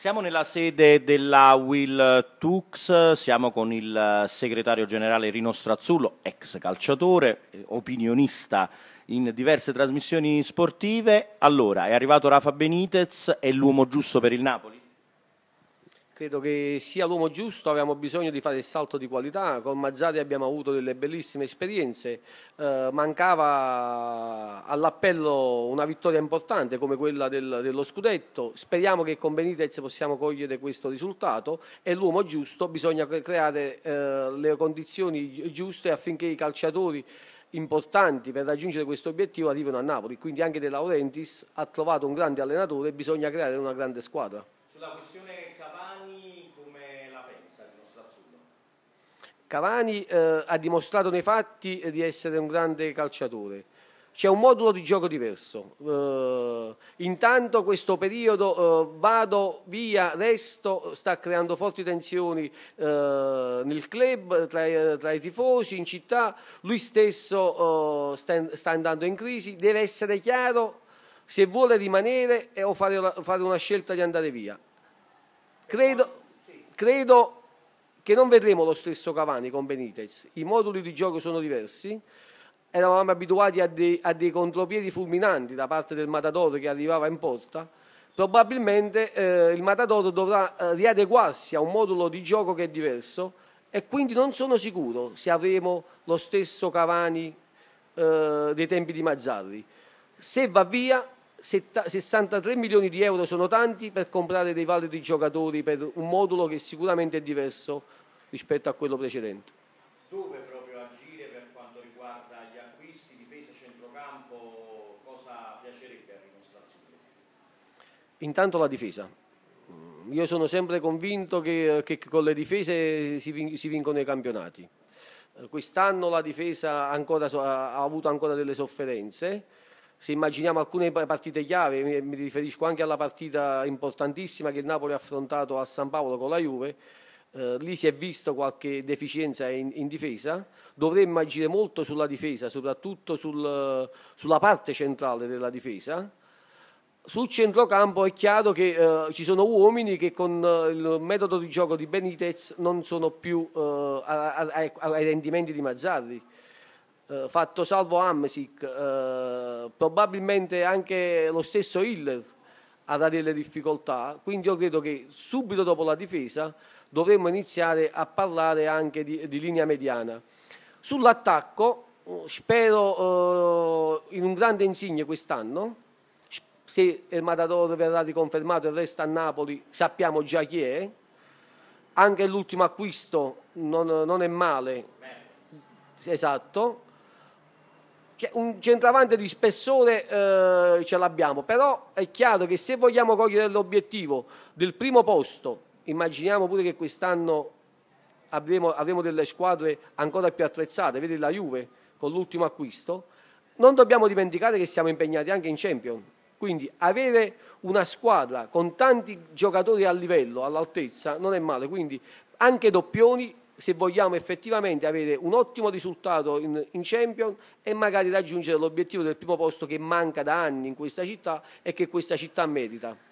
Siamo nella sede della Will Tux, siamo con il segretario generale Rino Strazzullo, ex calciatore, opinionista in diverse trasmissioni sportive. Allora, è arrivato Rafa Benitez, è l'uomo giusto per il Napoli? Credo che sia l'uomo giusto, abbiamo bisogno di fare il salto di qualità, con Mazzari abbiamo avuto delle bellissime esperienze, eh, mancava all'appello una vittoria importante come quella del, dello scudetto, speriamo che con Benitez possiamo cogliere questo risultato, è l'uomo giusto, bisogna creare eh, le condizioni giuste affinché i calciatori importanti per raggiungere questo obiettivo arrivano a Napoli, quindi anche De Laurentiis ha trovato un grande allenatore e bisogna creare una grande squadra. Sulla questione Cavani eh, ha dimostrato nei fatti eh, di essere un grande calciatore. C'è un modulo di gioco diverso. Eh, intanto questo periodo eh, vado via, resto, sta creando forti tensioni eh, nel club, tra, tra, i tifosi, in città. Lui stesso eh, sta, sta, andando in crisi. Deve essere chiaro se vuole rimanere o fare, fare una scelta di andare via. Credo, credo che non vedremo lo stesso Cavani con Benitez, i moduli di gioco sono diversi, eravamo abituati a dei, a dei contropiedi fulminanti da parte del Matador che arrivava in porta, probabilmente eh, il Matador dovrà eh, riadeguarsi a un modulo di gioco che è diverso e quindi non sono sicuro se avremo lo stesso Cavani eh, dei tempi di Mazzarri. Se va via 63 milioni di euro sono tanti per comprare dei validi giocatori per un modulo che sicuramente è diverso rispetto a quello precedente. Dove proprio agire per quanto riguarda gli acquisti, difesa, centrocampo, cosa piacerebbe a Rinostrazione? Intanto la difesa. Mm, io sono sempre convinto che, che con le difese si, si vincono i campionati. Eh, quest'anno la difesa ancora, ha avuto ancora delle sofferenze se immaginiamo alcune partite chiave, mi riferisco anche alla partita importantissima che il Napoli ha affrontato a San Paolo con la Juve, eh, lì si è visto qualche deficienza in, in, difesa, dovremmo agire molto sulla difesa, soprattutto sul, sulla parte centrale della difesa. Sul centrocampo è chiaro che eh, ci sono uomini che con eh, il metodo di gioco di Benitez non sono più eh, ai rendimenti di Mazzarri eh, fatto salvo Amsic, eh, probabilmente anche lo stesso Hiller avrà delle difficoltà, quindi io credo che subito dopo la difesa dovremmo iniziare a parlare anche di, di linea mediana. Sull'attacco spero eh, in un grande insigne quest'anno, se il Matador verrà riconfermato e resta a Napoli sappiamo già chi è, anche l'ultimo acquisto non, non è male, esatto, un centravante di spessore eh, ce l'abbiamo, però è chiaro che se vogliamo cogliere l'obiettivo del primo posto, immaginiamo pure che quest'anno avremo, avremo delle squadre ancora più attrezzate, vedi la Juve con l'ultimo acquisto, non dobbiamo dimenticare che siamo impegnati anche in Champions. Quindi avere una squadra con tanti giocatori a livello, all'altezza, non è male. Quindi anche doppioni se vogliamo effettivamente avere un ottimo risultato in, in Champions e magari raggiungere l'obiettivo del primo posto che manca da anni in questa città e che questa città merita.